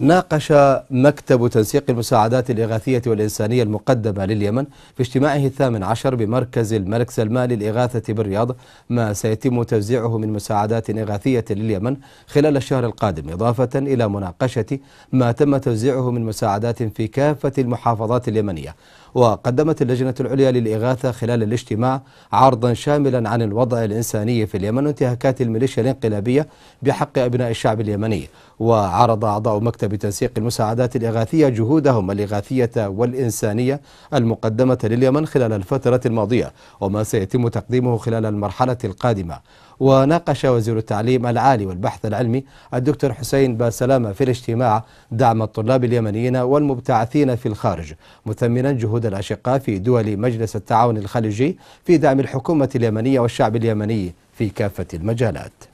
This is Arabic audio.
ناقش مكتب تنسيق المساعدات الإغاثية والإنسانية المقدمة لليمن في اجتماعه الثامن عشر بمركز الملك سلمان للإغاثة بالرياض ما سيتم توزيعه من مساعدات إغاثية لليمن خلال الشهر القادم إضافة إلى مناقشة ما تم توزيعه من مساعدات في كافة المحافظات اليمنية وقدمت اللجنة العليا للإغاثة خلال الاجتماع عرضا شاملا عن الوضع الإنساني في اليمن وانتهاكات الميليشيا الانقلابية بحق أبناء الشعب اليمني وعرض أعضاء مكتب بتنسيق المساعدات الإغاثية جهودهم الإغاثية والإنسانية المقدمة لليمن خلال الفترة الماضية وما سيتم تقديمه خلال المرحلة القادمة وناقش وزير التعليم العالي والبحث العلمي الدكتور حسين باسلامة في الاجتماع دعم الطلاب اليمنيين والمبتعثين في الخارج مثمنا جهود الأشقاء في دول مجلس التعاون الخليجي في دعم الحكومة اليمنية والشعب اليمني في كافة المجالات